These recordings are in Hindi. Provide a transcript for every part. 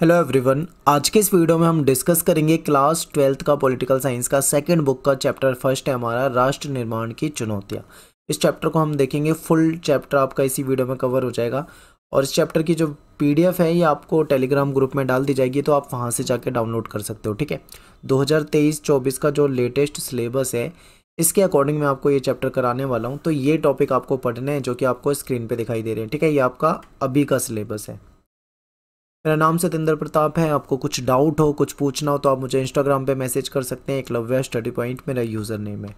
हेलो एवरीवन आज के इस वीडियो में हम डिस्कस करेंगे क्लास ट्वेल्थ का पॉलिटिकल साइंस का सेकंड बुक का चैप्टर फर्स्ट है हमारा राष्ट्र निर्माण की चुनौतियाँ इस चैप्टर को हम देखेंगे फुल चैप्टर आपका इसी वीडियो में कवर हो जाएगा और इस चैप्टर की जो पीडीएफ है ये आपको टेलीग्राम ग्रुप में डाल दी जाएगी तो आप वहाँ से जाके डाउनलोड कर सकते हो ठीक है दो हज़ार का जो लेटेस्ट सिलेबस है इसके अकॉर्डिंग मैं आपको ये चैप्टर कराने वाला हूँ तो ये टॉपिक आपको पढ़ने हैं जो कि आपको स्क्रीन पर दिखाई दे रहे हैं ठीक है ये आपका अभी का सिलेबस है मेरा नाम सतेंद्र प्रताप है आपको कुछ डाउट हो कुछ पूछना हो तो आप मुझे इंस्टाग्राम पे मैसेज कर सकते हैं एक लव्य स्टडी पॉइंट मेरा यूज़र नेम है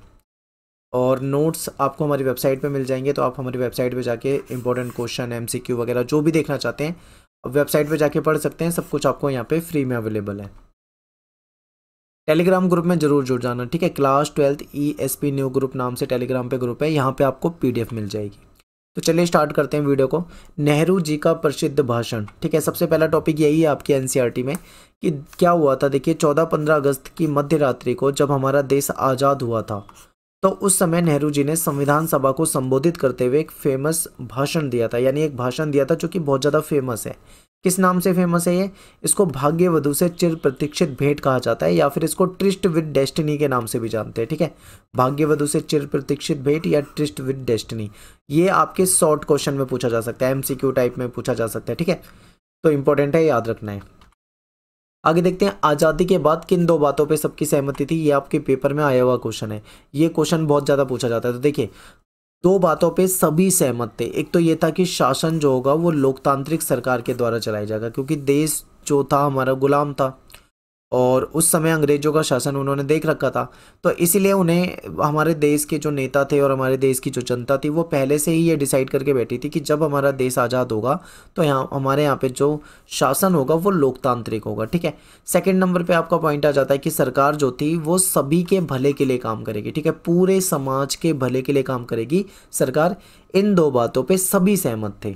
और नोट्स आपको हमारी वेबसाइट पे मिल जाएंगे तो आप हमारी वेबसाइट पे जाके इंपॉर्टेंट क्वेश्चन एम वगैरह जो भी देखना चाहते हैं आप वेबसाइट पर जाके पढ़ सकते हैं सब कुछ आपको यहाँ पर फ्री में अवेलेबल है टेलीग्राम ग्रुप में ज़रूर जुड़ जाना ठीक है क्लास ट्वेल्थ ई न्यू ग्रुप नाम से टेलीग्राम पर ग्रुप है यहाँ पर आपको पी मिल जाएगी तो चलिए स्टार्ट करते हैं वीडियो को नेहरू जी का प्रसिद्ध भाषण ठीक है सबसे पहला टॉपिक यही है आपके एनसीईआरटी e में कि क्या हुआ था देखिए चौदह पंद्रह अगस्त की मध्य रात्रि को जब हमारा देश आज़ाद हुआ था तो उस समय नेहरू जी ने संविधान सभा को संबोधित करते हुए एक फेमस भाषण दिया था यानी एक भाषण दिया था जो कि बहुत ज़्यादा फेमस है किस नाम से फेमस है ये इसको भाग्य वधु से चिर प्रतीक्षित भेंट कहा जाता है या फिर इसको ट्रिस्ट विद डेस्टिनी के नाम से भी जानते हैं ठीक है भाग्य वधु से चिर प्रतीक्षित भेंट या ट्रिस्ट विद डेस्टिनी ये आपके शॉर्ट क्वेश्चन में पूछा जा सकता है एमसीक्यू टाइप में पूछा जा सकता है ठीक है तो इंपॉर्टेंट है याद रखना है आगे देखते हैं आज़ादी के बाद किन दो बातों पे सबकी सहमति थी ये आपके पेपर में आया हुआ क्वेश्चन है ये क्वेश्चन बहुत ज़्यादा पूछा जाता है तो देखिए दो बातों पे सभी सहमत थे एक तो ये था कि शासन जो होगा वो लोकतांत्रिक सरकार के द्वारा चलाया जाएगा क्योंकि देश जो था हमारा गुलाम था और उस समय अंग्रेज़ों का शासन उन्होंने देख रखा था तो इसीलिए उन्हें हमारे देश के जो नेता थे और हमारे देश की जो जनता थी वो पहले से ही ये डिसाइड करके बैठी थी कि जब हमारा देश आज़ाद होगा तो यहाँ हमारे यहाँ पे जो शासन होगा वो लोकतांत्रिक होगा ठीक है सेकेंड नंबर पर आपका पॉइंट आ जाता है कि सरकार जो थी वो सभी के भले के लिए काम करेगी ठीक है पूरे समाज के भले के लिए काम करेगी सरकार इन दो बातों पर सभी सहमत थे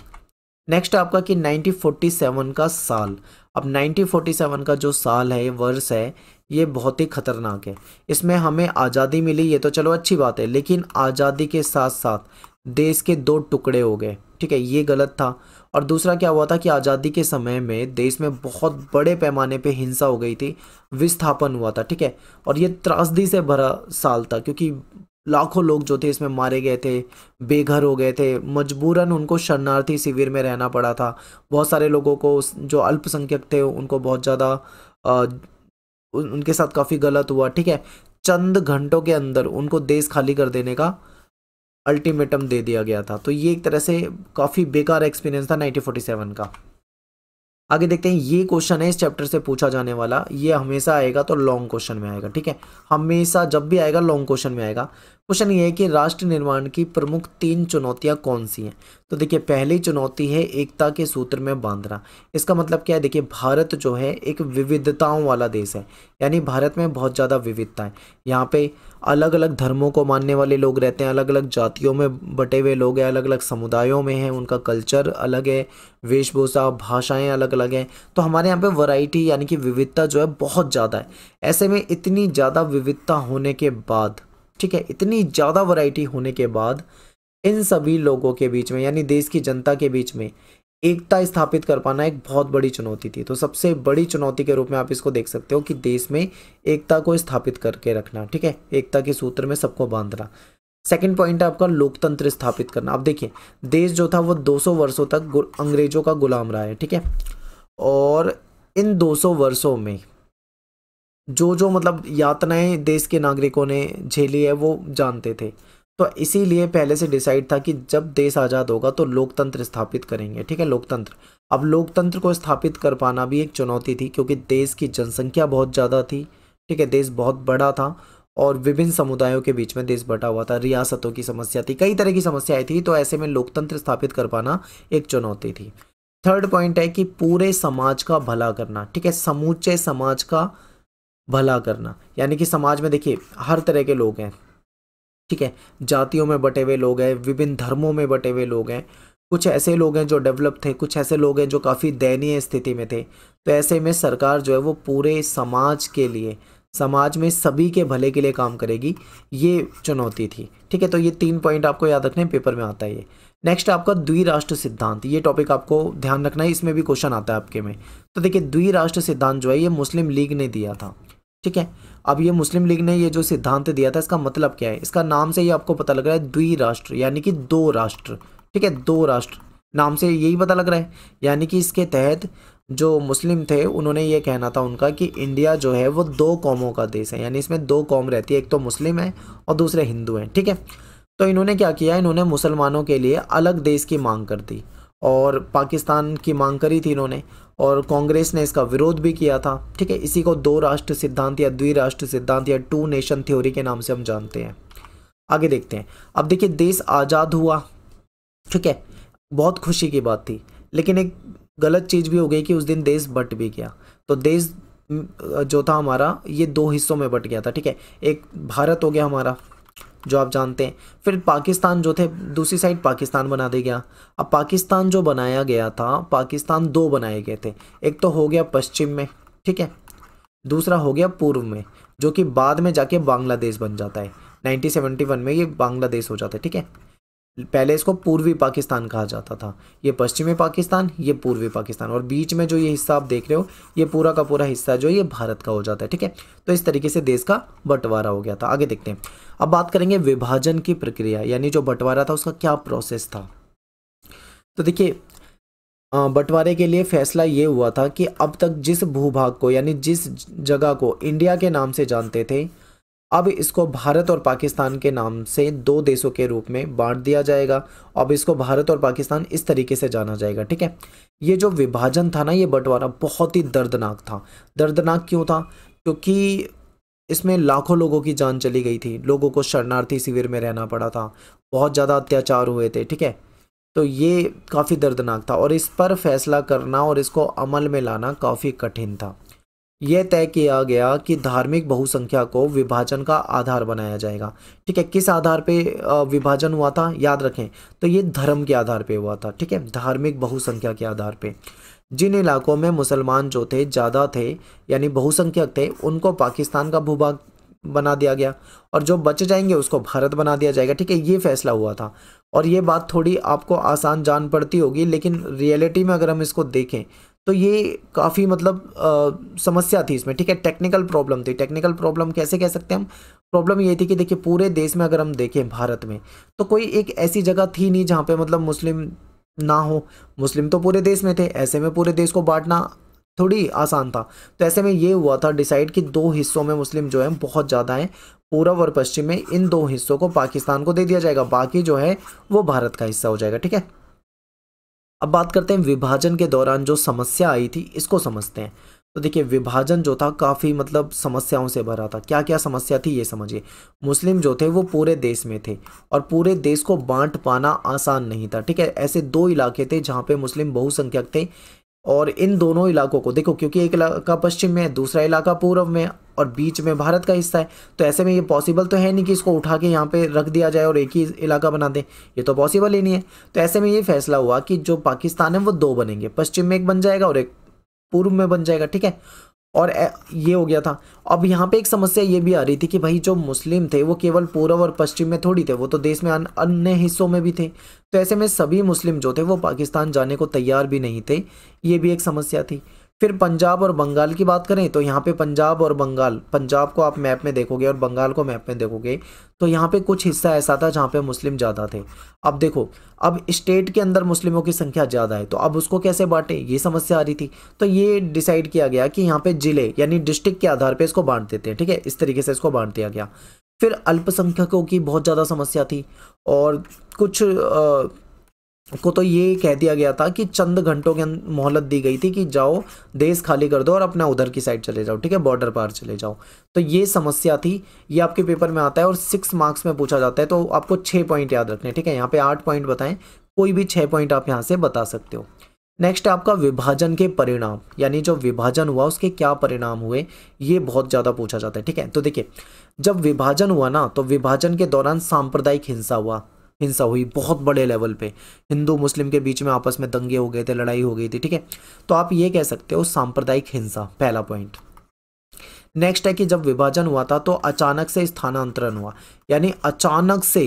नेक्स्ट आपका कि 1947 का साल अब 1947 का जो साल है वर्ष है ये बहुत ही ख़तरनाक है इसमें हमें आज़ादी मिली ये तो चलो अच्छी बात है लेकिन आज़ादी के साथ साथ देश के दो टुकड़े हो गए ठीक है ये गलत था और दूसरा क्या हुआ था कि आज़ादी के समय में देश में बहुत बड़े पैमाने पे हिंसा हो गई थी विस्थापन हुआ था ठीक है और ये त्रासदी से भरा साल था क्योंकि लाखों लोग जो थे इसमें मारे गए थे बेघर हो गए थे मजबूरन उनको शरणार्थी शिविर में रहना पड़ा था बहुत सारे लोगों को जो अल्पसंख्यक थे उनको बहुत ज़्यादा उनके साथ काफ़ी गलत हुआ ठीक है चंद घंटों के अंदर उनको देश खाली कर देने का अल्टीमेटम दे दिया गया था तो ये एक तरह से काफ़ी बेकार एक्सपीरियंस था 1947 का आगे देखते हैं ये क्वेश्चन है इस चैप्टर से पूछा जाने वाला ये हमेशा आएगा तो लॉन्ग क्वेश्चन में आएगा ठीक है हमेशा जब भी आएगा लॉन्ग क्वेश्चन में आएगा क्वेश्चन ये है कि राष्ट्र निर्माण की प्रमुख तीन चुनौतियां कौन सी हैं तो देखिए पहली चुनौती है एकता के सूत्र में बांधना इसका मतलब क्या है देखिए भारत जो है एक विविधताओं वाला देश है यानी भारत में बहुत ज़्यादा विविधता है यहाँ पे अलग अलग धर्मों को मानने वाले लोग रहते हैं अलग अलग जातियों में बटे हुए लोग हैं अलग अलग समुदायों में हैं उनका कल्चर अलग है वेशभूषा भाषाएं अलग अलग हैं तो हमारे यहाँ पे वैरायटी यानी कि विविधता जो है बहुत ज़्यादा है ऐसे में इतनी ज़्यादा विविधता होने के बाद ठीक है इतनी ज़्यादा वरायटी होने के बाद इन सभी लोगों के बीच में यानी देश की जनता के बीच में एकता स्थापित कर पाना एक बहुत बड़ी चुनौती थी तो सबसे बड़ी चुनौती के रूप में आप इसको देख सकते हो कि देश में एकता को स्थापित करके रखना ठीक है एकता के सूत्र में सबको बांधना सेकेंड पॉइंट है आपका लोकतंत्र स्थापित करना आप देखिए देश जो था वो 200 वर्षों तक अंग्रेजों का गुलाम रहा है ठीक है और इन 200 वर्षों में जो जो मतलब यातनाएं देश के नागरिकों ने झेली है वो जानते थे तो इसीलिए पहले से डिसाइड था कि जब देश आज़ाद होगा तो लोकतंत्र स्थापित करेंगे ठीक है लोकतंत्र अब लोकतंत्र को स्थापित कर पाना भी एक चुनौती थी क्योंकि देश की जनसंख्या बहुत ज़्यादा थी ठीक है देश बहुत बड़ा था और विभिन्न समुदायों के बीच में देश बटा हुआ था रियासतों की समस्या थी कई तरह की समस्याएं थी तो ऐसे में लोकतंत्र स्थापित कर पाना एक चुनौती थी थर्ड पॉइंट है कि पूरे समाज का भला करना ठीक है समूचे समाज का भला करना यानी कि समाज में देखिए हर तरह के लोग हैं ठीक है जातियों में बटे हुए लोग हैं विभिन्न धर्मों में बटे हुए लोग हैं कुछ ऐसे लोग हैं जो डेवलप थे कुछ ऐसे लोग हैं जो काफ़ी दयनीय स्थिति में थे तो ऐसे में सरकार जो है वो पूरे समाज के लिए समाज में सभी के भले के लिए काम करेगी ये चुनौती थी ठीक है तो ये तीन पॉइंट आपको याद रखने पेपर में आता है ये नेक्स्ट आपका द्विराष्ट्र सिद्धांत ये टॉपिक आपको ध्यान रखना है इसमें भी क्वेश्चन आता है आपके में तो देखिए द्विराष्ट्र सिद्धांत जो है ये मुस्लिम लीग ने दिया था ठीक है अब ये मुस्लिम लीग ने ये जो सिद्धांत दिया था इसका मतलब क्या है इसका नाम से ही आपको पता लग रहा है द्विराष्ट्र यानी कि दो राष्ट्र ठीक है दो राष्ट्र नाम से यही पता लग रहा है यानी कि इसके तहत जो मुस्लिम थे उन्होंने ये कहना था उनका कि इंडिया जो है वो दो कौमों का देश है यानी इसमें दो कौम रहती है एक तो मुस्लिम है और दूसरे हिंदू हैं ठीक है तो इन्होंने क्या किया इन्होंने मुसलमानों के लिए अलग देश की मांग कर दी और पाकिस्तान की मांग करी थी इन्होंने और कांग्रेस ने इसका विरोध भी किया था ठीक है इसी को दो राष्ट्र सिद्धांत या द्विराष्ट्र सिद्धांत या टू नेशन थ्योरी के नाम से हम जानते हैं आगे देखते हैं अब देखिए देश आज़ाद हुआ ठीक है बहुत खुशी की बात थी लेकिन एक गलत चीज़ भी हो गई कि उस दिन देश बट भी गया तो देश जो था हमारा ये दो हिस्सों में बट गया था ठीक है एक भारत हो गया हमारा जो आप जानते हैं फिर पाकिस्तान जो थे दूसरी साइड पाकिस्तान बना दिया गया अब पाकिस्तान जो बनाया गया था पाकिस्तान दो बनाए गए थे एक तो हो गया पश्चिम में ठीक है दूसरा हो गया पूर्व में जो कि बाद में जाके बांग्लादेश बन जाता है नाइनटीन में ये बांग्लादेश हो जाता है ठीक है पहले इसको पूर्वी पाकिस्तान कहा जाता था ये पश्चिमी पाकिस्तान ये पूर्वी पाकिस्तान और बीच में जो ये हिस्सा आप देख रहे हो ये पूरा का पूरा हिस्सा जो ये भारत का हो जाता है ठीक है तो इस तरीके से देश का बंटवारा हो गया था आगे देखते हैं अब बात करेंगे विभाजन की प्रक्रिया यानी जो बंटवारा था उसका क्या प्रोसेस था तो देखिए बंटवारे के लिए फैसला ये हुआ था कि अब तक जिस भूभाग को यानी जिस जगह को इंडिया के नाम से जानते थे अब इसको भारत और पाकिस्तान के नाम से दो देशों के रूप में बांट दिया जाएगा अब इसको भारत और पाकिस्तान इस तरीके से जाना जाएगा ठीक है ये जो विभाजन था ना ये बंटवारा बहुत ही दर्दनाक था दर्दनाक क्यों था क्योंकि इसमें लाखों लोगों की जान चली गई थी लोगों को शरणार्थी शिविर में रहना पड़ा था बहुत ज़्यादा अत्याचार हुए थे ठीक है तो ये काफ़ी दर्दनाक था और इस पर फैसला करना और इसको अमल में लाना काफ़ी कठिन था यह तय किया गया कि धार्मिक बहुसंख्या को विभाजन का आधार बनाया जाएगा ठीक है किस आधार पे विभाजन हुआ था याद रखें तो ये धर्म के आधार पे हुआ था ठीक है धार्मिक बहुसंख्या के आधार पे जिन इलाकों में मुसलमान जो थे ज़्यादा थे यानी बहुसंख्यक थे उनको पाकिस्तान का भूभाग बना दिया गया और जो बच जाएंगे उसको भारत बना दिया जाएगा ठीक है ये फैसला हुआ था और ये बात थोड़ी आपको आसान जान पड़ती होगी लेकिन रियलिटी में अगर हम इसको देखें तो ये काफ़ी मतलब आ, समस्या थी इसमें ठीक है टेक्निकल प्रॉब्लम थी टेक्निकल प्रॉब्लम कैसे कह सकते हैं हम प्रॉब्लम ये थी कि देखिए पूरे देश में अगर हम देखें भारत में तो कोई एक ऐसी जगह थी नहीं जहाँ पे मतलब मुस्लिम ना हो मुस्लिम तो पूरे देश में थे ऐसे में पूरे देश को बांटना थोड़ी आसान था तो ऐसे में ये हुआ था डिसाइड कि दो हिस्सों में मुस्लिम जो है बहुत ज़्यादा हैं पूर्व और पश्चिम में इन दो हिस्सों को पाकिस्तान को दे दिया जाएगा बाकी जो है वो भारत का हिस्सा हो जाएगा ठीक है अब बात करते हैं विभाजन के दौरान जो समस्या आई थी इसको समझते हैं तो देखिए विभाजन जो था काफ़ी मतलब समस्याओं से भरा था क्या क्या समस्या थी ये समझिए मुस्लिम जो थे वो पूरे देश में थे और पूरे देश को बांट पाना आसान नहीं था ठीक है ऐसे दो इलाके थे जहाँ पे मुस्लिम बहुसंख्यक थे और इन दोनों इलाकों को देखो क्योंकि एक इलाका पश्चिम में है दूसरा इलाका पूर्व में और बीच में भारत का हिस्सा है तो ऐसे में ये पॉसिबल तो है नहीं कि इसको उठा के यहाँ पे रख दिया जाए और एक ही इलाका बना दें ये तो पॉसिबल ही नहीं है तो ऐसे में ये फैसला हुआ कि जो पाकिस्तान है वो दो बनेंगे पश्चिम में एक बन जाएगा और एक पूर्व में बन जाएगा ठीक है और ये हो गया था अब यहाँ पे एक समस्या ये भी आ रही थी कि भाई जो मुस्लिम थे वो केवल पूर्व और पश्चिम में थोड़ी थे वो तो देश में अन्य हिस्सों में भी थे तो ऐसे में सभी मुस्लिम जो थे वो पाकिस्तान जाने को तैयार भी नहीं थे ये भी एक समस्या थी फिर पंजाब और बंगाल की बात करें तो यहाँ पे पंजाब और बंगाल पंजाब को आप मैप में देखोगे और बंगाल को मैप में देखोगे तो यहाँ पे कुछ हिस्सा ऐसा था जहाँ पे मुस्लिम ज़्यादा थे अब देखो अब स्टेट के अंदर मुस्लिमों की संख्या ज़्यादा है तो अब उसको कैसे बांटें ये समस्या आ रही थी तो ये डिसाइड किया गया कि यहाँ पे ज़िले यानी डिस्ट्रिक्ट के आधार पर इसको बांट देते हैं ठीक है इस तरीके से इसको बांट दिया गया फिर अल्पसंख्यकों की बहुत ज़्यादा समस्या थी और कुछ आ, को तो ये कह दिया गया था कि चंद घंटों के मोहलत दी गई थी कि जाओ देश खाली कर दो और अपना उधर की साइड चले जाओ ठीक है बॉर्डर पार चले जाओ तो ये समस्या थी ये आपके पेपर में आता है और सिक्स मार्क्स में पूछा जाता है तो आपको छः पॉइंट याद रखने ठीक है यहाँ पे आठ पॉइंट बताएं कोई भी छः पॉइंट आप यहाँ से बता सकते हो नेक्स्ट आपका विभाजन के परिणाम यानी जो विभाजन हुआ उसके क्या परिणाम हुए ये बहुत ज़्यादा पूछा जाता है ठीक है तो देखिए जब विभाजन हुआ ना तो विभाजन के दौरान सांप्रदायिक हिंसा हुआ हिंसा हुई बहुत बड़े लेवल पे हिंदू मुस्लिम के बीच में आपस में दंगे हो गए थे लड़ाई हो गई थी ठीक है तो आप ये कह सकते हो सांप्रदायिक हिंसा पहला पॉइंट नेक्स्ट है कि जब विभाजन हुआ था तो अचानक से स्थानांतरण हुआ यानी अचानक से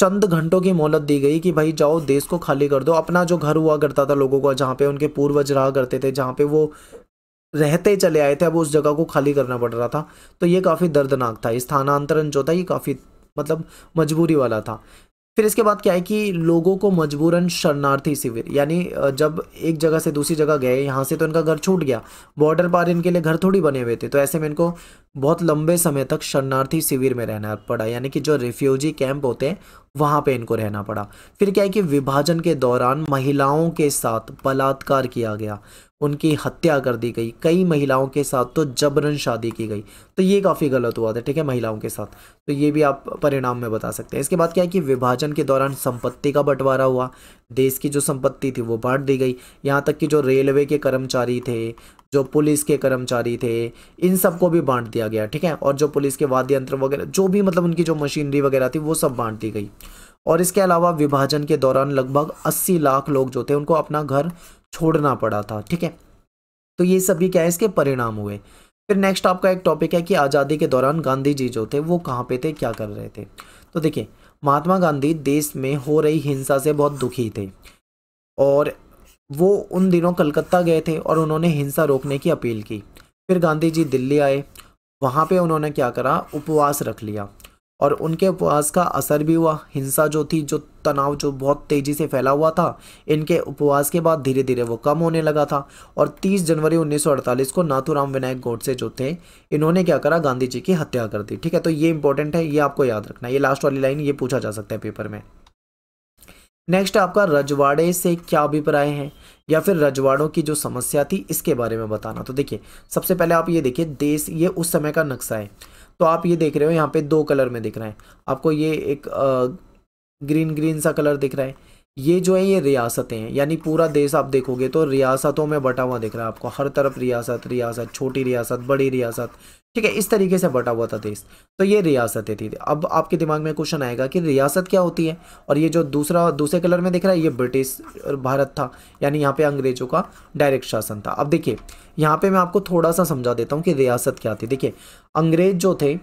चंद घंटों की मोहलत दी गई कि भाई जाओ देश को खाली कर दो अपना जो घर हुआ करता था लोगों का जहाँ पे उनके पूर्वज रहा करते थे जहाँ पे वो रहते चले आए थे अब उस जगह को खाली करना पड़ रहा था तो ये काफ़ी दर्दनाक था स्थानांतरण जो था ये काफ़ी मतलब मजबूरी वाला था फिर इसके बाद क्या है कि लोगों को मजबूरन शरणार्थी शिविर यानी जब एक जगह से दूसरी जगह गए यहाँ से तो इनका घर छूट गया बॉर्डर पार इनके लिए घर थोड़ी बने हुए थे तो ऐसे में इनको बहुत लंबे समय तक शरणार्थी शिविर में रहना पड़ा यानी कि जो रिफ्यूजी कैंप होते हैं वहाँ पे इनको रहना पड़ा फिर क्या है कि विभाजन के दौरान महिलाओं के साथ बलात्कार किया गया उनकी हत्या कर दी गई कई महिलाओं के साथ तो जबरन शादी की गई तो ये काफ़ी गलत हुआ था ठीक है महिलाओं के साथ तो ये भी आप परिणाम में बता सकते हैं इसके बाद क्या है कि विभाजन के दौरान संपत्ति का बंटवारा हुआ देश की जो संपत्ति थी वो बांट दी गई यहाँ तक कि जो रेलवे के कर्मचारी थे जो पुलिस के कर्मचारी थे इन सबको भी बांट दिया गया ठीक है और जो पुलिस के वाद्य यंत्र वगैरह जो भी मतलब उनकी जो मशीनरी वगैरह थी वो सब बांट दी गई और इसके अलावा विभाजन के दौरान लगभग अस्सी लाख लोग जो थे उनको अपना घर छोड़ना पड़ा था ठीक है तो ये सभी क्या है इसके परिणाम हुए फिर नेक्स्ट आपका एक टॉपिक है कि आज़ादी के दौरान गांधी जी जो थे वो कहाँ पे थे क्या कर रहे थे तो देखिए महात्मा गांधी देश में हो रही हिंसा से बहुत दुखी थे और वो उन दिनों कलकत्ता गए थे और उन्होंने हिंसा रोकने की अपील की फिर गांधी जी दिल्ली आए वहाँ पे उन्होंने क्या करा उपवास रख लिया और उनके उपवास का असर भी हुआ हिंसा जो थी जो तनाव जो बहुत तेज़ी से फैला हुआ था इनके उपवास के बाद धीरे धीरे वो कम होने लगा था और 30 जनवरी 1948 को नाथुराम विनायक गोडसे जो थे इन्होंने क्या करा गांधी जी की हत्या कर दी ठीक है तो ये इंपॉर्टेंट है ये आपको याद रखना ये लास्ट वाली लाइन ये पूछा जा सकता है पेपर में नेक्स्ट आपका रजवाड़े से क्या अभिप्राय है या फिर रजवाड़ों की जो समस्या थी इसके बारे में बताना तो देखिए सबसे पहले आप ये देखिए देश ये उस समय का नक्शा है तो आप ये देख रहे हो यहाँ पे दो कलर में दिख रहा है आपको ये एक ग्रीन ग्रीन सा कलर दिख रहा है ये जो है ये रियासतें हैं यानी पूरा देश आप देखोगे तो रियासतों में बटा हुआ दिख रहा है आपको हर तरफ रियासत रियासत छोटी रियासत बड़ी रियासत ठीक है इस तरीके से बटा हुआ था देश तो ये रियासतें थी अब आपके दिमाग में क्वेश्चन आएगा कि रियासत क्या होती है और ये जो दूसरा दूसरे कलर में दिख रहा है ये ब्रिटिश भारत था यानी यहाँ पे अंग्रेजों का डायरेक्ट शासन था अब देखिए यहाँ पे मैं आपको थोड़ा सा समझा देता हूँ कि रियासत क्या थी देखिए अंग्रेज जो थे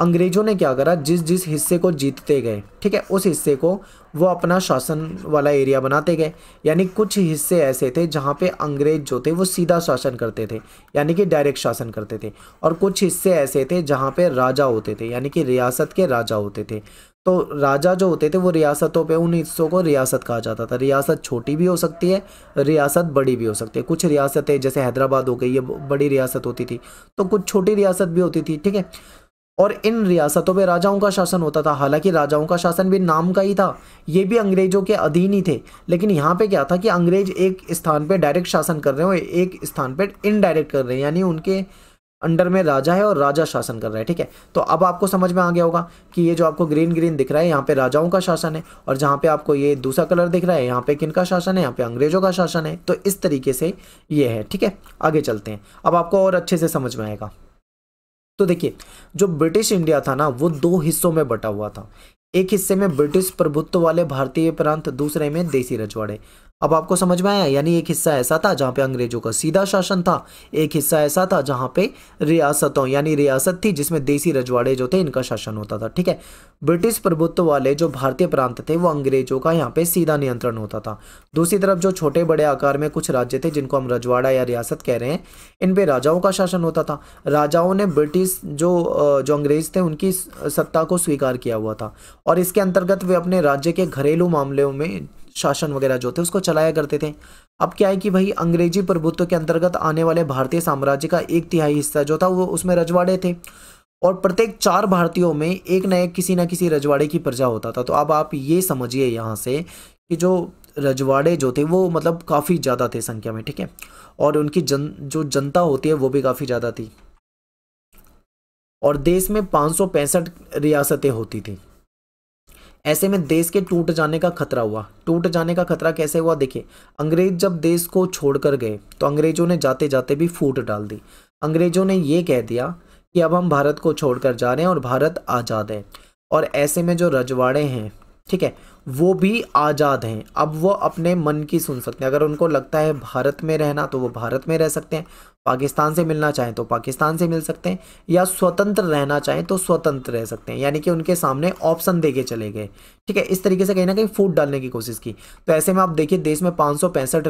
अंग्रेजों ने क्या करा जिस जिस हिस्से को जीतते गए ठीक है उस हिस्से को वो अपना शासन वाला एरिया बनाते गए यानी कुछ हिस्से ऐसे थे जहाँ पे अंग्रेज जो थे वो सीधा शासन करते थे यानी कि डायरेक्ट शासन करते थे और कुछ हिस्से ऐसे थे जहाँ पे राजा होते थे यानी कि रियासत के राजा होते थे तो राजा जो होते थे वो रियासतों पे उन हिस्सों को रियासत कहा जाता था रियासत छोटी भी हो सकती है रियासत बड़ी भी हो सकती है कुछ रियासतें जैसे हैदराबाद हो गई ये बड़ी रियासत होती थी तो कुछ छोटी रियासत भी होती थी ठीक है और इन रियासतों पे राजाओं का शासन होता था हालांकि राजाओं का शासन भी नाम का ही था ये भी अंग्रेजों के अधीन ही थे लेकिन यहाँ पे क्या था कि अंग्रेज एक स्थान पे डायरेक्ट शासन कर रहे हैं और एक स्थान पे इनडायरेक्ट कर रहे हैं यानी उनके अंडर में राजा है और राजा शासन कर रहा है ठीक है तो अब आपको समझ में आ गया होगा कि ये जो आपको ग्रीन ग्रीन दिख रहा है यहाँ पे राजाओं का शासन है और जहाँ पे आपको ये दूसरा कलर दिख रहा है यहाँ पे किन का शासन है यहाँ पे अंग्रेजों का शासन है तो इस तरीके से ये है ठीक है आगे चलते हैं अब आपको और अच्छे से समझ में आएगा तो देखिए जो ब्रिटिश इंडिया था ना वो दो हिस्सों में बटा हुआ था एक हिस्से में ब्रिटिश प्रभुत्व वाले भारतीय प्रांत दूसरे में देसी रजवाड़े अब आपको समझ में आया यानी एक हिस्सा ऐसा था जहाँ पे अंग्रेजों का सीधा शासन था एक हिस्सा ऐसा था जहाँ पे रियासतों यानी रियासत थी जिसमें देसी रजवाड़े जो थे इनका शासन होता था ठीक है ब्रिटिश प्रभुत्व वाले जो भारतीय प्रांत थे वो अंग्रेजों का यहाँ पे सीधा नियंत्रण होता था दूसरी तरफ जो छोटे बड़े आकार में कुछ राज्य थे जिनको हम रजवाड़ा या रियासत कह रहे हैं इन पर राजाओं का शासन होता था राजाओं ने ब्रिटिश जो जो अंग्रेज थे उनकी सत्ता को स्वीकार किया हुआ था और इसके अंतर्गत वे अपने राज्य के घरेलू मामलों में शासन वगैरह जो थे उसको चलाया करते थे अब क्या है कि भाई अंग्रेजी प्रभुत्व के अंतर्गत आने वाले भारतीय साम्राज्य का एक तिहाई हिस्सा जो था वो उसमें रजवाड़े थे और प्रत्येक चार भारतीयों में एक न एक किसी न किसी रजवाड़े की प्रजा होता था तो अब आप ये समझिए यहाँ से कि जो रजवाड़े जो थे वो मतलब काफ़ी ज़्यादा थे संख्या में ठीक है और उनकी जन जो जनता होती है वो भी काफ़ी ज़्यादा थी और देश में पाँच रियासतें होती थी ऐसे में देश के टूट जाने का खतरा हुआ टूट जाने का खतरा कैसे हुआ देखिए अंग्रेज जब देश को छोड़कर गए तो अंग्रेजों ने जाते जाते भी फूट डाल दी अंग्रेजों ने ये कह दिया कि अब हम भारत को छोड़कर जा रहे हैं और भारत आज़ाद है और ऐसे में जो रजवाड़े हैं ठीक है वो भी आज़ाद हैं अब वो अपने मन की सुन सकते हैं अगर उनको लगता है भारत में रहना तो वो भारत में रह सकते हैं पाकिस्तान से मिलना चाहें तो पाकिस्तान से मिल सकते हैं या स्वतंत्र रहना चाहें तो स्वतंत्र रह सकते हैं यानी कि उनके सामने ऑप्शन दे के चले गए ठीक है इस तरीके से कहीं ना कहीं फूट डालने की कोशिश की तो ऐसे में आप देखिए देश में पाँच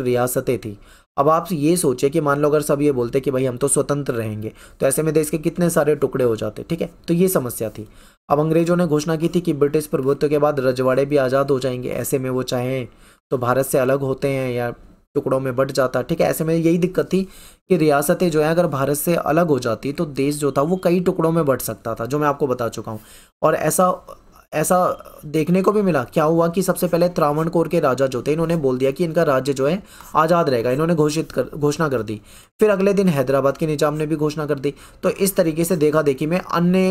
रियासतें थी अब आप ये सोचे कि मान लो अगर सब ये बोलते कि भाई हम तो स्वतंत्र रहेंगे तो ऐसे में देश के कितने सारे टुकड़े हो जाते ठीक है तो ये समस्या थी अब अंग्रेजों ने घोषणा की थी कि ब्रिटिश प्रभुत्व के बाद रजवाड़े भी आज़ाद हो जाएंगे ऐसे में वो चाहें तो भारत से अलग होते हैं या टुकड़ों में बट जाता ठीक है ऐसे में यही दिक्कत थी कि रियासतें जो है अगर भारत से अलग हो जाती तो देश जो था वो कई टुकड़ों में बट सकता था जो मैं आपको बता चुका हूँ और ऐसा ऐसा देखने को भी मिला क्या हुआ कि सबसे पहले त्रावण कोर के राजा जो थे इन्होंने बोल दिया कि इनका राज्य जो है आज़ाद रहेगा इन्होंने घोषित कर घोषणा कर दी फिर अगले दिन हैदराबाद के निजाम ने भी घोषणा कर दी तो इस तरीके से देखा देखी में अन्य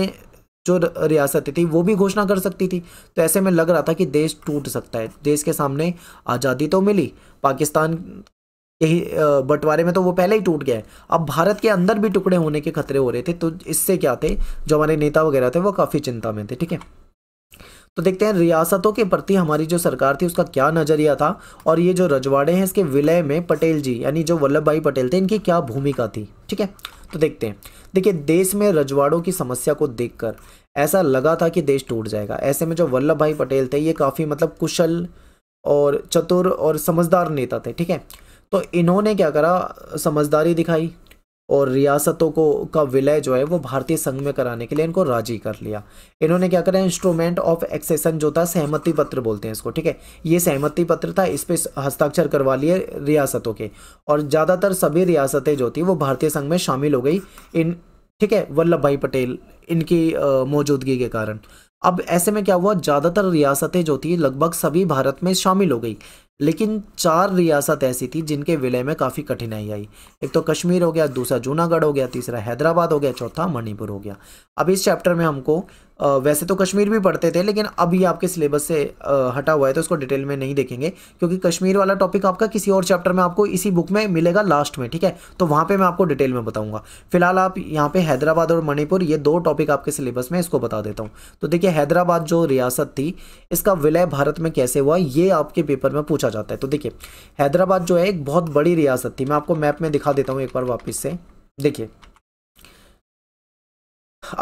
जो रियासतें थी वो भी घोषणा कर सकती थी तो ऐसे में लग रहा था कि देश टूट सकता है देश के सामने आज़ादी तो मिली पाकिस्तान यही बंटवारे में तो वो पहले ही टूट गया है अब भारत के अंदर भी टुकड़े होने के खतरे हो रहे थे तो इससे क्या थे जो हमारे नेता वगैरह थे वो काफ़ी चिंता में थे ठीक है तो देखते हैं रियासतों के प्रति हमारी जो सरकार थी उसका क्या नज़रिया था और ये जो रजवाड़े हैं इसके विलय में पटेल जी यानी जो वल्लभ भाई पटेल थे इनकी क्या भूमिका थी ठीक है तो देखते हैं देखिए देश में रजवाड़ों की समस्या को देखकर ऐसा लगा था कि देश टूट जाएगा ऐसे में जो वल्लभ भाई पटेल थे ये काफ़ी मतलब कुशल और चतुर और समझदार नेता थे ठीक है तो इन्होंने क्या करा समझदारी दिखाई और रियासतों को का विलय जो है वो भारतीय संघ में कराने के लिए इनको राजी कर लिया इन्होंने क्या करा इंस्ट्रूमेंट ऑफ एक्सेसन जो था सहमति पत्र बोलते हैं इसको ठीक है ये सहमति पत्र था इस पर हस्ताक्षर करवा लिए रियासतों के और ज़्यादातर सभी रियासतें जो थी वो भारतीय संघ में शामिल हो गई इन ठीक है वल्लभ भाई पटेल इनकी मौजूदगी के कारण अब ऐसे में क्या हुआ ज़्यादातर रियासतें जो थी लगभग सभी भारत में शामिल हो गई लेकिन चार रियासत ऐसी थी जिनके विलय में काफ़ी कठिनाई आई एक तो कश्मीर हो गया दूसरा जूनागढ़ हो गया तीसरा हैदराबाद हो गया चौथा मणिपुर हो गया अब इस चैप्टर में हमको वैसे तो कश्मीर भी पढ़ते थे लेकिन अब ये आपके सिलेबस से हटा हुआ है तो उसको डिटेल में नहीं देखेंगे क्योंकि कश्मीर वाला टॉपिक आपका किसी और चैप्टर में आपको इसी बुक में मिलेगा लास्ट में ठीक है तो वहाँ पर मैं आपको डिटेल में बताऊँगा फिलहाल आप यहाँ पर हैदराबाद और मणिपुर ये दो टॉपिक आपके सिलेबस में इसको बता देता हूँ तो देखिए हैदराबाद जो रियासत थी इसका विलय भारत में कैसे हुआ ये आपके पेपर में पूछा जाता है तो देखिए हैदराबाद जो है एक बहुत बड़ी रियासत थी मैं आपको मैप में दिखा देता हूँ एक बार वापस से देखिए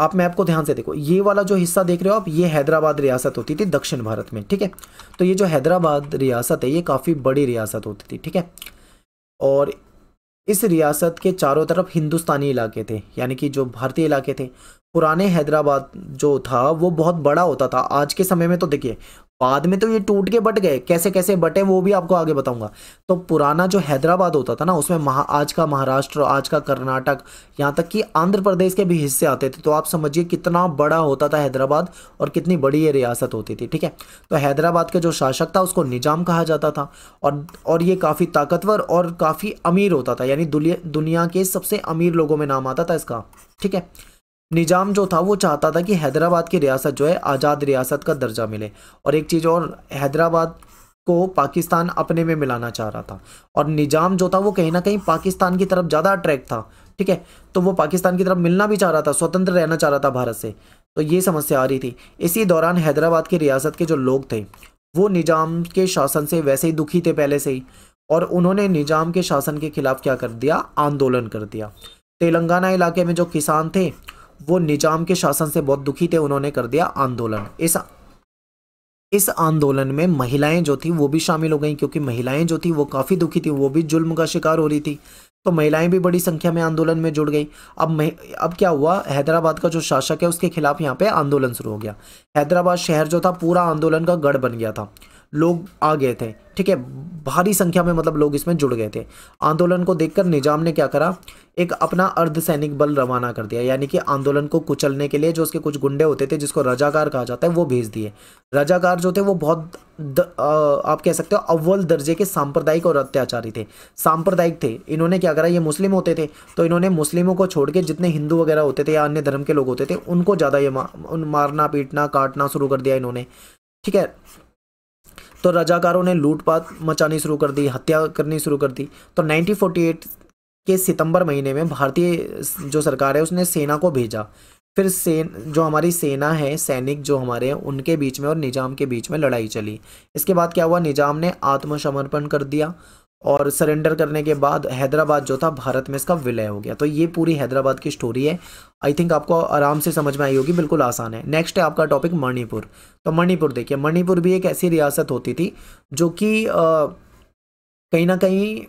आप मैप को ध्यान से देखो ये वाला जो हिस्सा देख रहे हो आप ये हैदराबाद रियासत होती थी दक्षिण भारत में ठीक है तो ये जो हैदराबाद रियासत है ये काफ़ी बड़ी रियासत होती थी ठीक है और इस रियासत के चारों तरफ हिंदुस्तानी इलाके थे यानी कि जो भारतीय इलाके थे पुराने हैदराबाद जो था वो बहुत बड़ा होता था आज के समय में तो देखिए बाद में तो ये टूट के बट गए कैसे कैसे बटे वो भी आपको आगे बताऊंगा तो पुराना जो हैदराबाद होता था ना उसमें महा आज का महाराष्ट्र आज का कर्नाटक यहाँ तक कि आंध्र प्रदेश के भी हिस्से आते थे तो आप समझिए कितना बड़ा होता था हैदराबाद और कितनी बड़ी ये रियासत होती थी ठीक है तो हैदराबाद का जो शासक था उसको निजाम कहा जाता था और और ये काफ़ी ताकतवर और काफ़ी अमीर होता था यानी दुनिया के सबसे अमीर लोगों में नाम आता था इसका ठीक है निज़ाम जो था वो चाहता था कि हैदराबाद की रियासत जो है आज़ाद रियासत का दर्जा मिले और एक चीज़ और हैदराबाद को पाकिस्तान अपने में मिलाना चाह रहा था और निज़ाम जो था वो कहीं ना कहीं पाकिस्तान की तरफ ज़्यादा अट्रैक्ट था ठीक है तो वो पाकिस्तान की तरफ मिलना भी चाह रहा था स्वतंत्र रहना चाह रहा था भारत से तो ये समस्या आ रही थी इसी दौरान हैदराबाद की रियासत के जो लोग थे वो निज़ाम के शासन से वैसे ही दुखी थे पहले से ही और उन्होंने निज़ाम के शासन के खिलाफ क्या कर दिया आंदोलन कर दिया तेलंगाना इलाके में जो किसान थे वो निजाम के शासन से बहुत दुखी थे उन्होंने कर दिया आंदोलन इस इस आंदोलन में महिलाएं जो थी वो भी शामिल हो गई क्योंकि महिलाएं जो थी वो काफ़ी दुखी थी वो भी जुल्म का शिकार हो रही थी तो महिलाएं भी बड़ी संख्या में आंदोलन में जुड़ गई अब अब क्या हुआ हैदराबाद का जो शासक है उसके खिलाफ यहाँ पे आंदोलन शुरू हो गया हैदराबाद शहर जो था पूरा आंदोलन का गढ़ बन गया था लोग आ गए थे ठीक है भारी संख्या में मतलब लोग इसमें जुड़ गए थे आंदोलन को देखकर निजाम ने क्या करा एक अपना अर्धसैनिक बल रवाना कर दिया यानी कि आंदोलन को कुचलने के लिए जो उसके कुछ गुंडे होते थे जिसको रजाकार कहा जाता है वो भेज दिए रजाकार जो थे वो बहुत द, आ, आप कह सकते हो अव्वल दर्जे के सांप्रदायिक और अत्याचारी थे सांप्रदायिक थे इन्होंने क्या करा ये मुस्लिम होते थे तो इन्होंने मुस्लिमों को छोड़ के जितने हिंदू वगैरह होते थे या अन्य धर्म के लोग होते थे उनको ज़्यादा ये मारना पीटना काटना शुरू कर दिया इन्होंने ठीक है तो रजाकारों ने लूटपाट मचानी शुरू कर दी हत्या करनी शुरू कर दी तो 1948 के सितंबर महीने में भारतीय जो सरकार है उसने सेना को भेजा फिर सेन जो हमारी सेना है सैनिक जो हमारे हैं उनके बीच में और निज़ाम के बीच में लड़ाई चली इसके बाद क्या हुआ निज़ाम ने आत्मसमर्पण कर दिया और सरेंडर करने के बाद हैदराबाद जो था भारत में इसका विलय हो गया तो ये पूरी हैदराबाद की स्टोरी है आई थिंक आपको आराम से समझ में आई होगी बिल्कुल आसान है नेक्स्ट है आपका टॉपिक मणिपुर तो मणिपुर देखिए मणिपुर भी एक ऐसी रियासत होती थी जो कि कहीं ना कहीं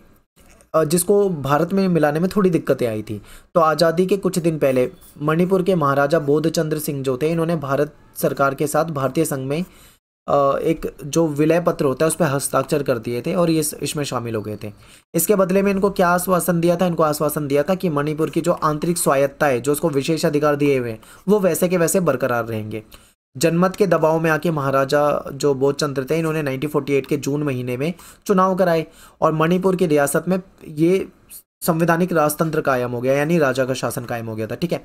जिसको भारत में मिलाने में थोड़ी दिक्कतें आई थी तो आज़ादी के कुछ दिन पहले मणिपुर के महाराजा बोधचंद्र सिंह जो थे इन्होंने भारत सरकार के साथ भारतीय संघ में एक जो विलय पत्र होता है उस पर हस्ताक्षर कर दिए थे और ये इसमें शामिल हो गए थे इसके बदले में इनको क्या आश्वासन दिया था इनको आश्वासन दिया था कि मणिपुर की जो आंतरिक स्वायत्ता है जो उसको विशेष अधिकार दिए हुए हैं वो वैसे के वैसे बरकरार रहेंगे जनमत के दबाव में आके महाराजा जो बोधचंद्र थे इन्होंने 1948 के जून महीने में चुनाव कराए और मणिपुर की रियासत में ये संवैधानिक राजतंत्र कायम हो गया यानी राजा का शासन कायम हो गया था ठीक है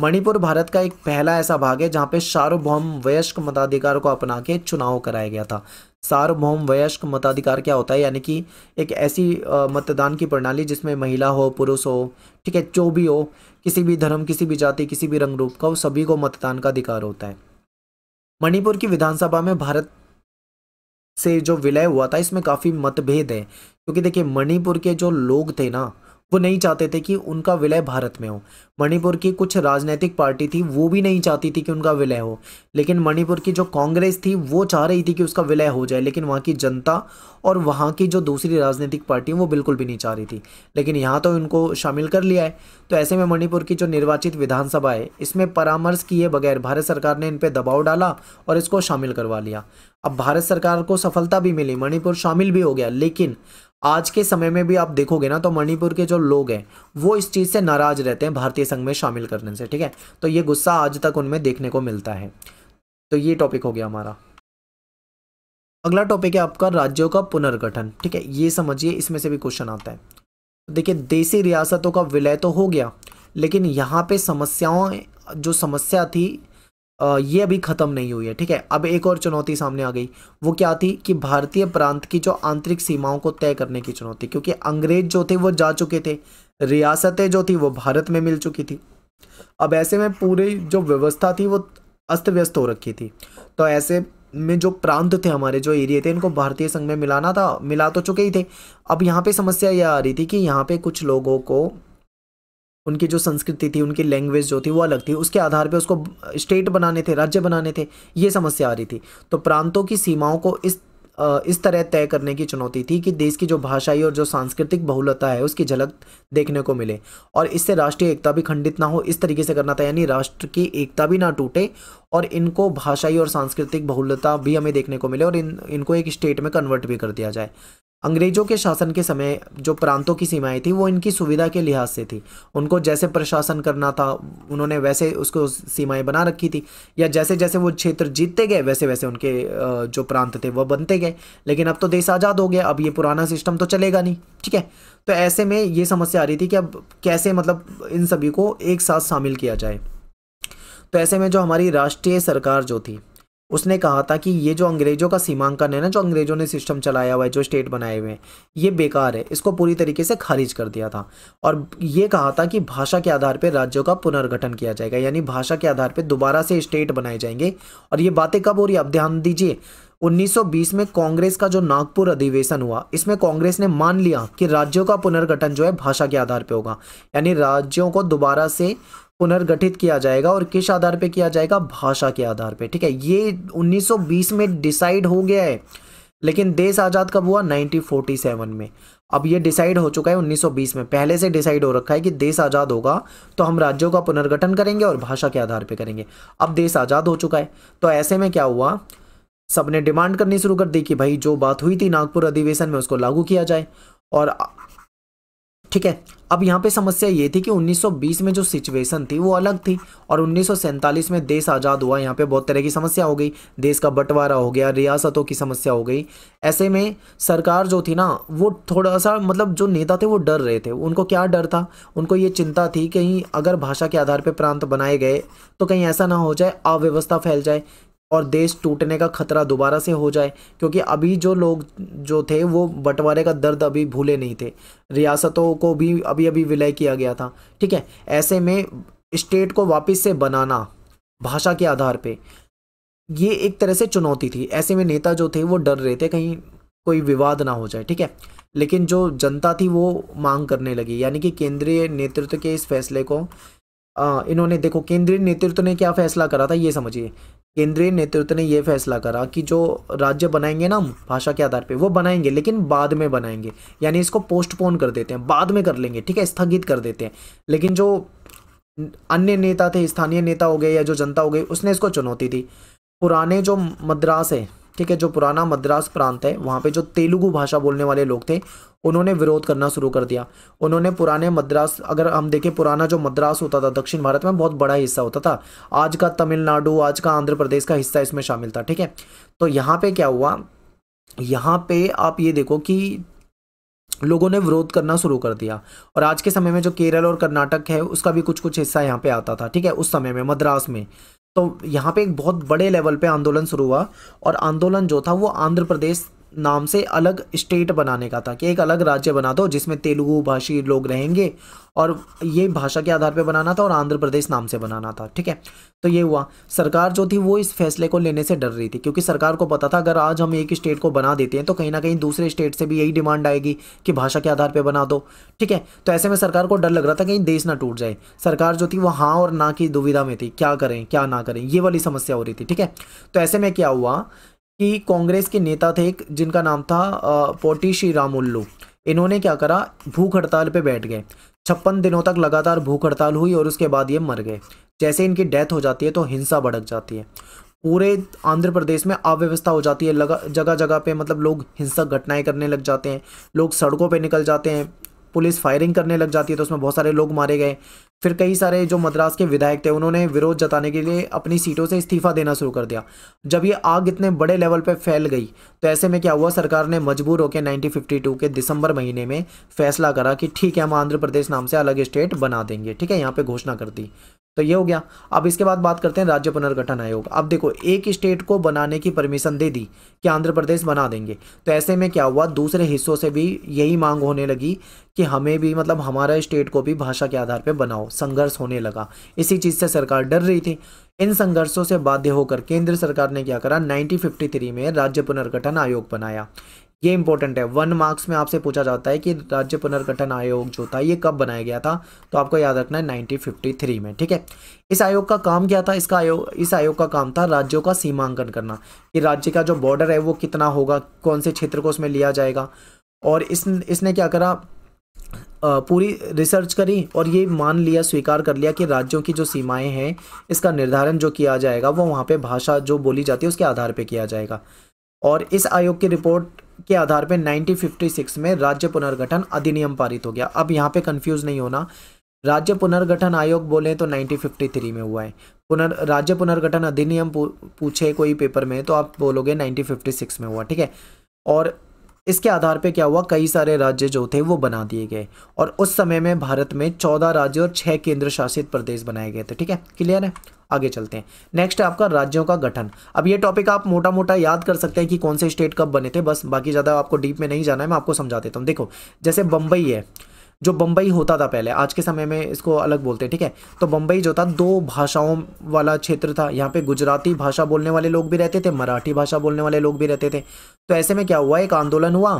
मणिपुर भारत का एक पहला ऐसा भाग है जहाँ पे सार्वभौम वयस्क मताधिकार को अपना के चुनाव कराया गया था सार्वभौम वयस्क मताधिकार क्या होता है यानी कि एक ऐसी मतदान की प्रणाली जिसमें महिला हो पुरुष हो ठीक है जो भी हो किसी भी धर्म किसी भी जाति किसी भी रंग रूप का वो सभी को मतदान का अधिकार होता है मणिपुर की विधानसभा में भारत से जो विलय हुआ था इसमें काफ़ी मतभेद है क्योंकि देखिए मणिपुर के जो लोग थे ना वो नहीं चाहते थे कि उनका विलय भारत में हो मणिपुर की कुछ राजनीतिक पार्टी थी वो भी नहीं चाहती थी कि उनका विलय हो लेकिन मणिपुर की जो कांग्रेस थी वो चाह रही थी कि उसका विलय हो जाए लेकिन वहाँ की जनता और वहाँ की जो दूसरी राजनीतिक पार्टी वो बिल्कुल भी नहीं चाह रही थी लेकिन यहाँ तो इनको शामिल कर लिया है तो ऐसे में मणिपुर की जो निर्वाचित विधानसभा है इसमें परामर्श किए बगैर भारत सरकार ने इन पर दबाव डाला और इसको शामिल करवा लिया अब भारत सरकार को सफलता भी मिली मणिपुर शामिल भी हो गया लेकिन आज के समय में भी आप देखोगे ना तो मणिपुर के जो लोग हैं वो इस चीज़ से नाराज रहते हैं भारतीय संघ में शामिल करने से ठीक है तो ये गुस्सा आज तक उनमें देखने को मिलता है तो ये टॉपिक हो गया हमारा अगला टॉपिक है आपका राज्यों का पुनर्गठन ठीक है ये समझिए इसमें से भी क्वेश्चन आता है देखिए देसी रियासतों का विलय तो हो गया लेकिन यहाँ पे समस्याओं जो समस्या थी ये अभी ख़त्म नहीं हुई है ठीक है अब एक और चुनौती सामने आ गई वो क्या थी कि भारतीय प्रांत की जो आंतरिक सीमाओं को तय करने की चुनौती क्योंकि अंग्रेज जो थे वो जा चुके थे रियासतें जो थी वो भारत में मिल चुकी थी अब ऐसे में पूरी जो व्यवस्था थी वो अस्त व्यस्त हो रखी थी तो ऐसे में जो प्रांत थे हमारे जो एरिए थे इनको भारतीय संघ में मिलाना था मिला तो चुके ही थे अब यहाँ पे समस्या यह आ रही थी कि यहाँ पे कुछ लोगों को उनकी जो संस्कृति थी उनकी लैंग्वेज जो थी वो अलग थी उसके आधार पे उसको स्टेट बनाने थे राज्य बनाने थे ये समस्या आ रही थी तो प्रांतों की सीमाओं को इस इस तरह तय करने की चुनौती थी कि देश की जो भाषाई और जो सांस्कृतिक बहुलता है उसकी झलक देखने को मिले और इससे राष्ट्रीय एकता भी खंडित ना हो इस तरीके से करना था यानी राष्ट्र की एकता भी ना टूटे और इनको भाषाई और सांस्कृतिक बहुलता भी हमें देखने को मिले और इन इनको एक स्टेट में कन्वर्ट भी कर दिया जाए अंग्रेजों के शासन के समय जो प्रांतों की सीमाएं थी वो इनकी सुविधा के लिहाज से थी उनको जैसे प्रशासन करना था उन्होंने वैसे उसको सीमाएं बना रखी थी या जैसे जैसे वो क्षेत्र जीतते गए वैसे वैसे उनके जो प्रांत थे वह बनते गए लेकिन अब तो देश आज़ाद हो गया अब ये पुराना सिस्टम तो चलेगा नहीं ठीक है तो ऐसे में ये समस्या आ रही थी कि अब कैसे मतलब इन सभी को एक साथ शामिल किया जाए तो ऐसे में जो हमारी राष्ट्रीय सरकार जो थी उसने कहा था कि ये जो अंग्रेजों का सीमांकन है ना जो अंग्रेजों ने सिस्टम चलाया हुआ है जो स्टेट बनाए हुए हैं ये बेकार है इसको पूरी तरीके से खारिज कर दिया था और ये कहा था कि भाषा के आधार पर राज्यों का पुनर्गठन किया जाएगा यानी भाषा के आधार पर दोबारा से स्टेट बनाए जाएंगे और ये बातें कब हो रही आप ध्यान दीजिए 1920 में कांग्रेस का जो नागपुर अधिवेशन हुआ इसमें कांग्रेस ने मान लिया कि राज्यों का पुनर्गठन जो है भाषा के आधार पर होगा यानी राज्यों को दोबारा से पुनर्गठित किया जाएगा और किस आधार पे किया जाएगा भाषा के आधार पे ठीक है ये 1920 में डिसाइड हो गया है लेकिन देश आज़ाद कब हुआ 1947 में अब ये डिसाइड हो चुका है 1920 में पहले से डिसाइड हो रखा है कि देश आज़ाद होगा तो हम राज्यों का पुनर्गठन करेंगे और भाषा के आधार पे करेंगे अब देश आज़ाद हो चुका है तो ऐसे में क्या हुआ सबने डिमांड करनी शुरू कर दी कि भाई जो बात हुई थी नागपुर अधिवेशन में उसको लागू किया जाए और ठीक है अब यहाँ पे समस्या ये थी कि 1920 में जो सिचुएशन थी वो अलग थी और उन्नीस में देश आज़ाद हुआ यहाँ पे बहुत तरह की समस्या हो गई देश का बंटवारा हो गया रियासतों की समस्या हो गई ऐसे में सरकार जो थी ना वो थोड़ा सा मतलब जो नेता थे वो डर रहे थे उनको क्या डर था उनको ये चिंता थी कहीं अगर भाषा के आधार पर प्रांत बनाए गए तो कहीं ऐसा ना हो जाए अव्यवस्था फैल जाए और देश टूटने का खतरा दोबारा से हो जाए क्योंकि अभी जो लोग जो थे वो बंटवारे का दर्द अभी भूले नहीं थे रियासतों को भी अभी अभी विलय किया गया था ठीक है ऐसे में स्टेट को वापस से बनाना भाषा के आधार पे ये एक तरह से चुनौती थी ऐसे में नेता जो थे वो डर रहे थे कहीं कोई विवाद ना हो जाए ठीक है लेकिन जो जनता थी वो मांग करने लगी यानी कि केंद्रीय नेतृत्व के इस फैसले को आ, इन्होंने देखो केंद्रीय नेतृत्व ने क्या फैसला करा था ये समझिए केंद्रीय नेतृत्व ने यह फैसला करा कि जो राज्य बनाएंगे ना हम भाषा के आधार पे वो बनाएंगे लेकिन बाद में बनाएंगे यानी इसको पोस्टपोन कर देते हैं बाद में कर लेंगे ठीक है स्थगित कर देते हैं लेकिन जो अन्य नेता थे स्थानीय नेता हो गए या जो जनता हो गई उसने इसको चुनौती दी पुराने जो मद्रास है ठीक है जो पुराना मद्रास प्रांत है वहाँ पे जो तेलुगु भाषा बोलने वाले लोग थे उन्होंने विरोध करना शुरू कर दिया उन्होंने पुराने मद्रास अगर हम देखें पुराना जो मद्रास होता था दक्षिण भारत में बहुत बड़ा हिस्सा होता था आज का तमिलनाडु आज का आंध्र प्रदेश का हिस्सा इसमें शामिल था ठीक है तो यहाँ पर क्या हुआ यहाँ पर आप ये देखो कि लोगों ने विरोध करना शुरू कर दिया और आज के समय में जो केरल और कर्नाटक है उसका भी कुछ कुछ हिस्सा यहाँ पे आता था ठीक है उस समय में मद्रास में तो यहाँ पे एक बहुत बड़े लेवल पे आंदोलन शुरू हुआ और आंदोलन जो था वो आंध्र प्रदेश नाम से अलग स्टेट बनाने का था कि एक अलग राज्य बना दो जिसमें तेलुगु भाषी लोग रहेंगे और ये भाषा के आधार पर बनाना था और आंध्र प्रदेश नाम से बनाना था ठीक है तो ये हुआ सरकार जो थी वो इस फैसले को लेने से डर रही थी क्योंकि सरकार को पता था अगर आज हम एक स्टेट को बना देते हैं तो कहीं ना कहीं दूसरे स्टेट से भी यही डिमांड आएगी कि भाषा के आधार पर बना दो ठीक है तो ऐसे में सरकार को डर लग रहा था कहीं देश ना टूट जाए सरकार जो थी वो हाँ और ना की दुविधा में थी क्या करें क्या ना करें ये वाली समस्या हो रही थी ठीक है तो ऐसे में क्या हुआ कि कांग्रेस के नेता थे एक जिनका नाम था पोटी श्री राम उल्लू इन्होंने क्या करा भूख हड़ताल पे बैठ गए छप्पन दिनों तक लगातार भूख हड़ताल हुई और उसके बाद ये मर गए जैसे इनकी डेथ हो जाती है तो हिंसा भड़क जाती है पूरे आंध्र प्रदेश में अव्यवस्था हो जाती है जगह जगह पे मतलब लोग हिंसक घटनाएं करने लग जाते हैं लोग सड़कों पे निकल जाते हैं पुलिस फायरिंग करने लग जाती है तो उसमें बहुत सारे लोग मारे गए फिर कई सारे जो मद्रास के विधायक थे उन्होंने विरोध जताने के लिए अपनी सीटों से इस्तीफा देना शुरू कर दिया जब ये आग इतने बड़े लेवल पर फैल गई तो ऐसे में क्या हुआ सरकार ने मजबूर होकर 1952 के दिसंबर महीने में फैसला करा कि ठीक है हम आंध्र प्रदेश नाम से अलग स्टेट बना देंगे ठीक है यहाँ पर घोषणा कर दी तो ये हो गया अब इसके बाद बात करते हैं राज्य पुनर्गठन आयोग अब देखो एक स्टेट को बनाने की परमिशन दे दी कि आंध्र प्रदेश बना देंगे तो ऐसे में क्या हुआ दूसरे हिस्सों से भी यही मांग होने लगी कि हमें भी मतलब हमारा स्टेट को भी भाषा के आधार पर बनाओ संघर्ष होने लगा इसी चीज़ से सरकार डर रही थी इन संघर्षों से बाध्य होकर केंद्र सरकार ने क्या करा 1953 में राज्य पुनर्गठन आयोग बनाया ये इंपॉर्टेंट है वन मार्क्स में आपसे पूछा जाता है कि राज्य पुनर्गठन आयोग जो था ये कब बनाया गया था तो आपको याद रखना है नाइनटीन में ठीक है इस आयोग का काम क्या था इसका आयोग इस आयोग का काम था राज्यों का सीमांकन करना कि राज्य का जो बॉर्डर है वो कितना होगा कौन से क्षेत्र को उसमें लिया जाएगा और इस इसने क्या करा पूरी रिसर्च करी और ये मान लिया स्वीकार कर लिया कि राज्यों की जो सीमाएं हैं इसका निर्धारण जो किया जाएगा वो वहाँ पे भाषा जो बोली जाती है उसके आधार पे किया जाएगा और इस आयोग की रिपोर्ट के आधार पर 1956 में राज्य पुनर्गठन अधिनियम पारित हो गया अब यहाँ पे कंफ्यूज नहीं होना राज्य पुनर्गठन आयोग बोले तो 1953 में हुआ है पुनर् राज्य पुनर्गठन अधिनियम पूछे कोई पेपर में तो आप बोलोगे 1956 में हुआ ठीक है और इसके आधार पर क्या हुआ कई सारे राज्य जो थे वो बना दिए गए और उस समय में भारत में चौदह राज्य और छह केंद्र शासित प्रदेश बनाए गए थे ठीक है क्लियर है आगे चलते हैं नेक्स्ट है आपका राज्यों का गठन अब ये टॉपिक आप मोटा मोटा याद कर सकते हैं कि कौन से स्टेट कब बने थे बस बाकी ज़्यादा आपको डीप में नहीं जाना है मैं आपको समझा देता हूँ देखो जैसे बम्बई है जो बम्बई होता था पहले आज के समय में इसको अलग बोलते हैं ठीक है तो बम्बई जो था दो भाषाओं वाला क्षेत्र था यहाँ पे गुजराती भाषा बोलने वाले लोग भी रहते थे मराठी भाषा बोलने वाले लोग भी रहते थे तो ऐसे में क्या हुआ एक आंदोलन हुआ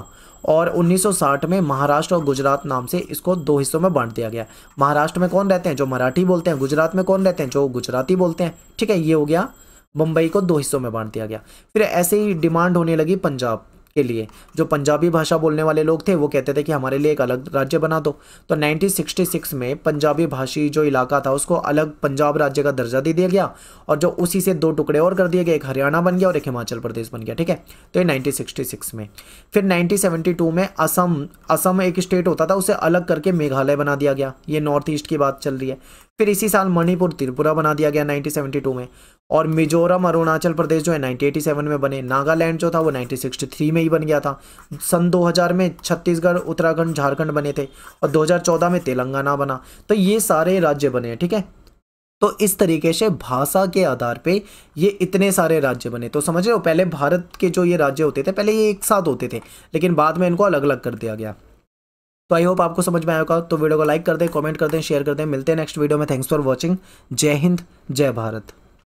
और 1960 में महाराष्ट्र और गुजरात नाम से इसको दो हिस्सों में बांट दिया गया महाराष्ट्र में कौन रहते हैं जो मराठी बोलते हैं गुजरात में कौन रहते हैं जो गुजराती बोलते हैं ठीक है ये हो गया बम्बई को दो हिस्सों में बांट दिया गया फिर ऐसे ही डिमांड होने लगी पंजाब के लिए जो पंजाबी भाषा बोलने वाले लोग थे वो कहते थे कि हमारे लिए एक अलग राज्य बना दो तो 1966 में पंजाबी भाषी जो इलाका था उसको अलग पंजाब राज्य का दर्जा दे दिया गया और जो उसी से दो टुकड़े और कर दिए गए एक हरियाणा बन गया और एक हिमाचल प्रदेश बन गया ठीक है तो ये 1966 में फिर 1972 में असम असम एक स्टेट होता था उसे अलग करके मेघालय बना दिया गया ये नॉर्थ ईस्ट की बात चल रही है फिर इसी साल मणिपुर त्रिपुरा बना दिया गया 1972 में और मिजोरम अरुणाचल प्रदेश जो है 1987 में बने नागालैंड जो था वो 1963 में ही बन गया था सन 2000 में छत्तीसगढ़ उत्तराखंड झारखंड बने थे और 2014 में तेलंगाना बना तो ये सारे राज्य बने हैं ठीक है थीके? तो इस तरीके से भाषा के आधार पे ये इतने सारे राज्य बने तो समझ रहे हो पहले भारत के जो ये राज्य होते थे पहले ये एक साथ होते थे लेकिन बाद में इनको अलग अलग कर दिया गया तो आई होप आपको समझ में आया होगा तो वीडियो को लाइक कर दें कमेंट कर दें शेयर कर दें मिलते हैं नेक्स्ट वीडियो में थैंक्स फॉर वॉचिंग जय हिंद जय भारत